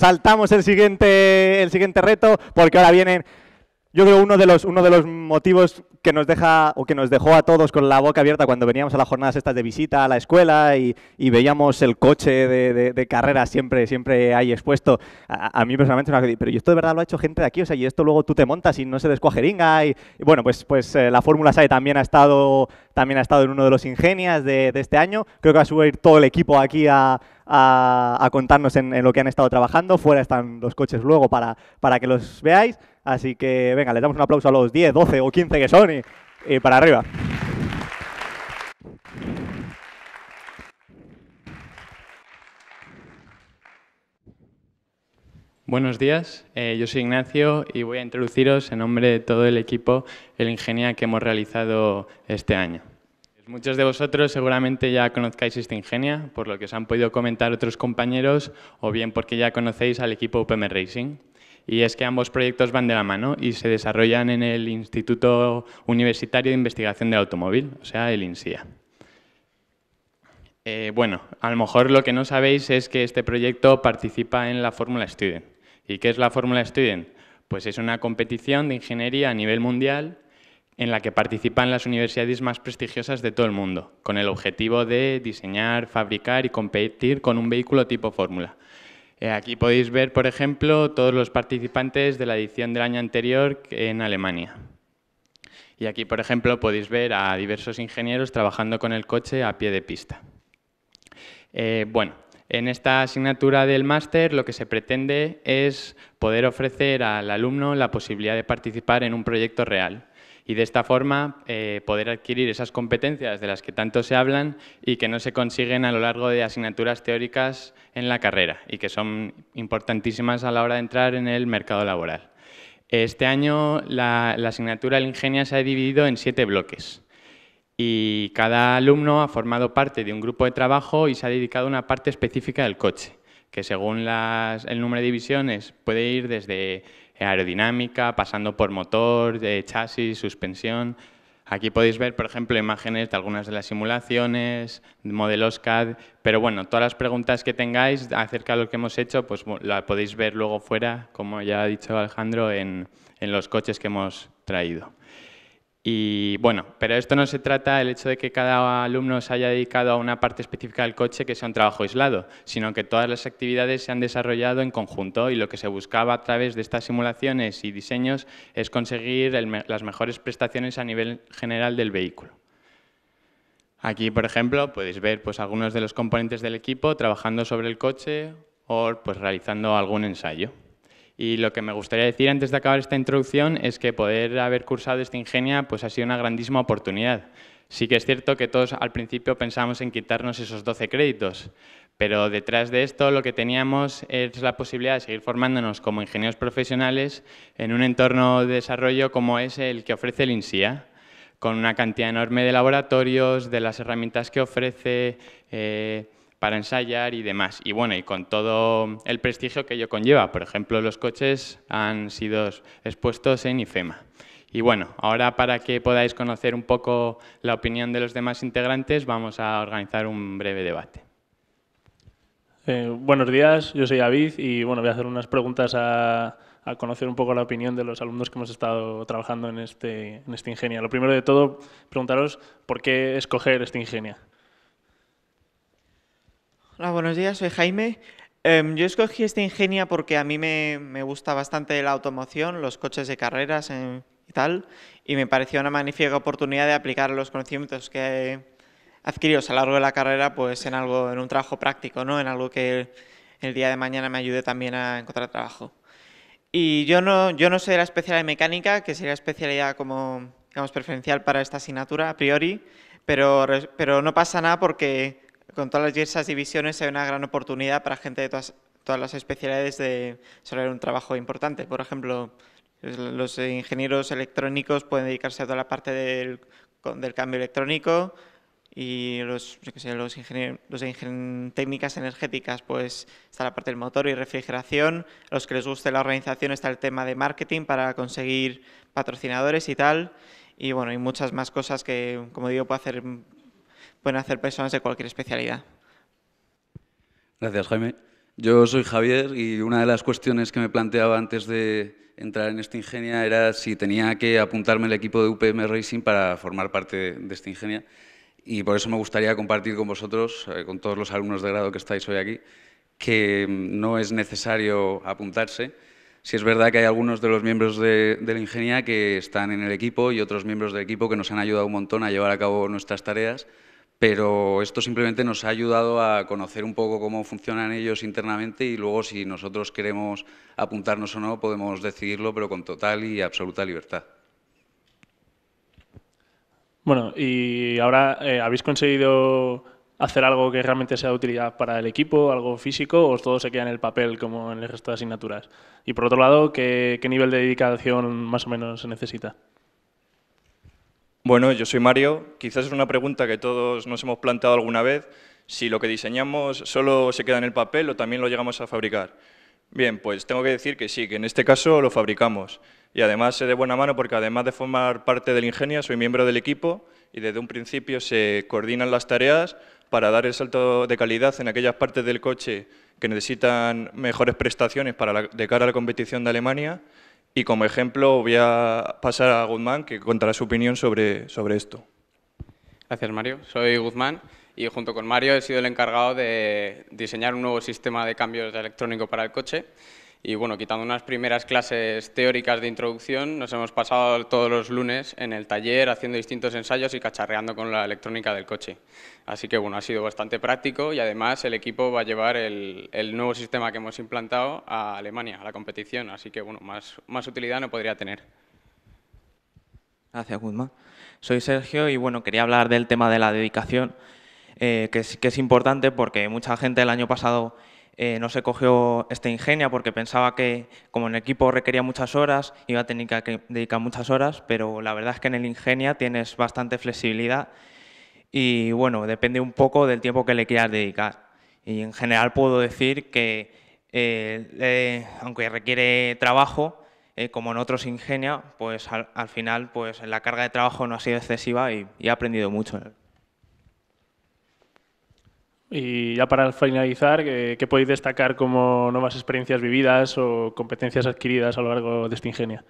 saltamos el siguiente, el siguiente reto porque ahora vienen, yo creo, uno de los, uno de los motivos que nos deja o que nos dejó a todos con la boca abierta cuando veníamos a las jornadas estas de visita a la escuela y, veíamos el coche de, carrera siempre, siempre ahí expuesto. A, mí personalmente me pero yo esto de verdad lo ha hecho gente de aquí, o sea, y esto luego tú te montas y no se descuajeringa. Y, y bueno, pues, pues eh, la Fórmula SAE también ha estado también ha estado en uno de los ingenias de, este año. Creo que va a subir todo el equipo aquí a, a, contarnos en, lo que han estado trabajando. Fuera están los coches luego para, para que los veáis. Así que venga, les damos un aplauso a los 10, 12 o 15 que son y, para arriba. Buenos días, eh, yo soy Ignacio y voy a introduciros en nombre de todo el equipo el Ingenia que hemos realizado este año. Muchos de vosotros seguramente ya conozcáis este Ingenia, por lo que os han podido comentar otros compañeros, o bien porque ya conocéis al equipo UPM Racing. Y es que ambos proyectos van de la mano y se desarrollan en el Instituto Universitario de Investigación del Automóvil, o sea, el INSIA. Eh, bueno, a lo mejor lo que no sabéis es que este proyecto participa en la Fórmula Student. ¿Y qué es la Fórmula Student? Pues es una competición de ingeniería a nivel mundial en la que participan las universidades más prestigiosas de todo el mundo, con el objetivo de diseñar, fabricar y competir con un vehículo tipo fórmula. Eh, aquí podéis ver, por ejemplo, todos los participantes de la edición del año anterior en Alemania. Y aquí, por ejemplo, podéis ver a diversos ingenieros trabajando con el coche a pie de pista. Eh, bueno, en esta asignatura del máster lo que se pretende es poder ofrecer al alumno la posibilidad de participar en un proyecto real, y de esta forma eh, poder adquirir esas competencias de las que tanto se hablan y que no se consiguen a lo largo de asignaturas teóricas en la carrera y que son importantísimas a la hora de entrar en el mercado laboral. Este año la, asignatura de Ingenia se ha dividido en siete bloques y cada alumno ha formado parte de un grupo de trabajo y se ha dedicado a una parte específica del coche que según el número de divisiones puede ir desde aerodinámica, pasando por motor, eh, chasis, suspensión. Aquí podéis ver, por ejemplo, imágenes de algunas de las simulaciones, modelos CAD, pero bueno, todas las preguntas que tengáis acerca de lo que hemos hecho, pues la podéis ver luego fuera, como ya ha dicho Alejandro, en los coches que hemos traído. Y bueno, pero esto no se trata del hecho de que cada alumno se haya dedicado a una parte específica del coche que sea un trabajo aislado, sino que todas las actividades se han desarrollado en conjunto y lo que se buscaba a través de estas simulaciones y diseños es conseguir las mejores prestaciones a nivel general del vehículo. Aquí, por ejemplo, podéis ver pues, algunos de los componentes del equipo trabajando sobre el coche o pues, realizando algún ensayo. Y lo que me gustaría decir antes de acabar esta introducción es que poder haber cursado esta ingenia pues, ha sido una grandísima oportunidad. Sí que es cierto que todos al principio pensamos en quitarnos esos 12 créditos, pero detrás de esto lo que teníamos es la posibilidad de seguir formándonos como ingenieros profesionales en un entorno de desarrollo como es el que ofrece el INSIA con una cantidad enorme de laboratorios, de las herramientas que ofrece, eh, para ensayar y demás. Y bueno, y con todo el prestigio que ello conlleva. Por ejemplo, los coches han sido expuestos en IFEMA. Y bueno, ahora para que podáis conocer un poco la opinión de los demás integrantes, vamos a organizar un breve debate. Eh, buenos días, yo soy David y bueno, voy a hacer unas preguntas a, conocer un poco la opinión de los alumnos que hemos estado trabajando en este, en este ingenia. Lo primero de todo, preguntaros por qué escoger este ingenia. Hola, ah, buenos días, soy Jaime. Em, yo escogí esta ingenia porque a mí me, me, gusta bastante la automoción, los coches de carreras em, y tal, y me pareció una magnífica oportunidad de aplicar los conocimientos que he adquirido a lo largo de la carrera pues en, algo, en un trabajo práctico, ¿no? en algo que el día de mañana me ayude también a encontrar trabajo. Y yo no, yo no soy la especialidad de mecánica, que sería especialidad como digamos, preferencial para esta asignatura a priori, pero, pero no pasa nada porque con todas las diversas divisiones hay una gran oportunidad para gente de todas, todas las especialidades de desarrollar un trabajo importante. Por ejemplo, los ingenieros electrónicos pueden dedicarse a toda la parte del, cambio electrónico y los, los, ingenieros, técnicas energéticas, pues está la parte del motor y refrigeración. A los que les guste la organización está el tema de marketing para conseguir patrocinadores y tal. Y bueno, hay muchas más cosas que, como digo, puedo hacer pueden hacer personas de cualquier especialidad. Gracias, Jaime. Yo soy Javier y una de las cuestiones que me planteaba antes de entrar en esta ingenia era si tenía que apuntarme al equipo de UPM Racing para formar parte de esta ingenia. Y por eso me gustaría compartir con vosotros, eh, con todos los alumnos de grado que estáis hoy aquí, que mm, no es necesario apuntarse. Si es verdad que hay algunos de los miembros de, la ingenia que están en el equipo y otros miembros del equipo que nos han ayudado un montón a llevar a cabo nuestras tareas, pero esto simplemente nos ha ayudado a conocer un poco cómo funcionan ellos internamente y luego si nosotros queremos apuntarnos o no podemos decidirlo, pero con total y absoluta libertad. Bueno, y ahora, eh, ¿habéis conseguido hacer algo que realmente sea de utilidad para el equipo, algo físico, o todo se queda en el papel como en el resto de asignaturas? Y por otro lado, qué nivel de dedicación más o menos se necesita? Bueno, yo soy Mario. Quizás es una pregunta que todos nos hemos planteado alguna vez, si lo que diseñamos solo se queda en el papel o también lo llegamos a fabricar. Bien, pues tengo que decir que sí, que en este caso lo fabricamos. Y además es de buena mano porque además de formar parte del ingenio, soy miembro del equipo y desde un principio se coordinan las tareas para dar el salto de calidad en aquellas partes del coche que necesitan mejores prestaciones para de cara a la competición de Alemania y como ejemplo voy a pasar a Guzmán, que contará su opinión sobre, sobre esto. Gracias, Mario. Soy Guzmán y junto con Mario he sido el encargado de diseñar un nuevo sistema de cambios de electrónico para el coche y bueno, quitando unas primeras clases teóricas de introducción, nos hemos pasado todos los lunes en el taller haciendo distintos ensayos y cacharreando con la electrónica del coche. Así que bueno, ha sido bastante práctico y además el equipo va a llevar el, nuevo sistema que hemos implantado a Alemania, a la competición. Así que bueno, más, más utilidad no podría tener. Gracias, Guzmán. Soy Sergio y bueno, quería hablar del tema de la dedicación, eh, que, que es importante porque mucha gente el año pasado eh, no se cogió este ingenia porque pensaba que como en el equipo requería muchas horas, iba a tener que dedicar muchas horas, pero la verdad es que en el ingenia tienes bastante flexibilidad y bueno, depende un poco del tiempo que le quieras dedicar. Y en general puedo decir que, eh, aunque requiere trabajo, eh, como en otros ingenia, pues al, final pues la carga de trabajo no ha sido excesiva y, y he aprendido mucho. Y ya para finalizar, ¿qué podéis destacar como nuevas experiencias vividas o competencias adquiridas a lo largo de este ingenio?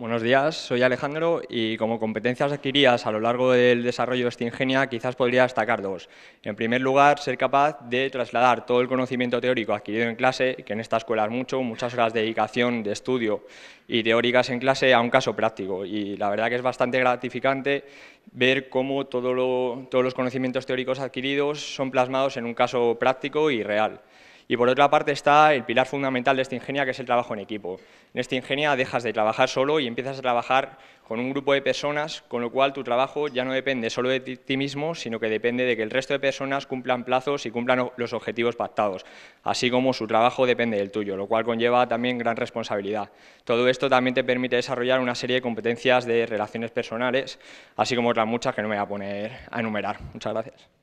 Buenos días, soy Alejandro y como competencias adquiridas a lo largo del desarrollo de ingenia quizás podría destacar dos. En primer lugar, ser capaz de trasladar todo el conocimiento teórico adquirido en clase, que en esta escuela es mucho, muchas horas de dedicación, de estudio y teóricas en clase a un caso práctico. Y la verdad que es bastante gratificante ver cómo todos los conocimientos teóricos adquiridos son plasmados en un caso práctico y real. Y por otra parte está el pilar fundamental de esta ingenia, que es el trabajo en equipo. En esta ingenia dejas de trabajar solo y empiezas a trabajar con un grupo de personas, con lo cual tu trabajo ya no depende solo de ti mismo, sino que depende de que el resto de personas cumplan plazos y cumplan los objetivos pactados, así como su trabajo depende del tuyo, lo cual conlleva también gran responsabilidad. Todo esto también te permite desarrollar una serie de competencias de relaciones personales, así como otras muchas que no me voy a poner a enumerar. Muchas gracias.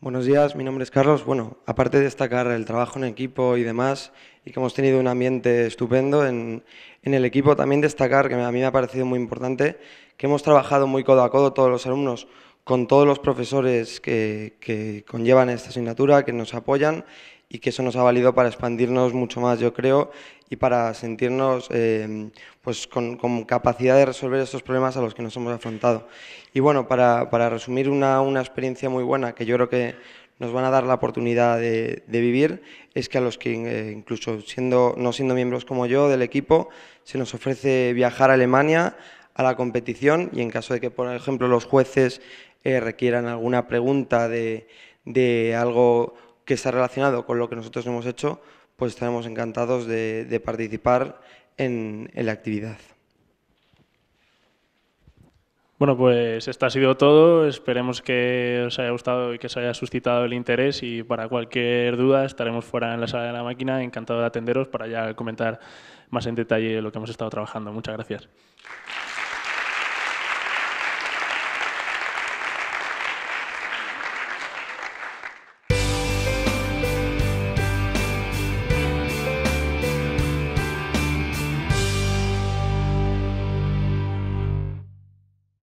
Buenos días, mi nombre es Carlos. Bueno, aparte de destacar el trabajo en equipo y demás, y que hemos tenido un ambiente estupendo en, el equipo, también destacar, que a mí me ha parecido muy importante, que hemos trabajado muy codo a codo todos los alumnos con todos los profesores que conllevan esta asignatura, que nos apoyan y que eso nos ha valido para expandirnos mucho más, yo creo, y para sentirnos eh, pues con, capacidad de resolver estos problemas a los que nos hemos afrontado. Y bueno, para, para resumir una, una, experiencia muy buena que yo creo que nos van a dar la oportunidad de, vivir, es que a los que eh, incluso siendo, no siendo miembros como yo del equipo, se nos ofrece viajar a Alemania a la competición y en caso de que, por ejemplo, los jueces eh, requieran alguna pregunta de, de algo que está relacionado con lo que nosotros hemos hecho, pues estaremos encantados de, participar en, en la actividad. Bueno, pues esto ha sido todo. Esperemos que os haya gustado y que os haya suscitado el interés y para cualquier duda estaremos fuera en la sala de la máquina, encantado de atenderos para ya comentar más en detalle lo que hemos estado trabajando. Muchas gracias.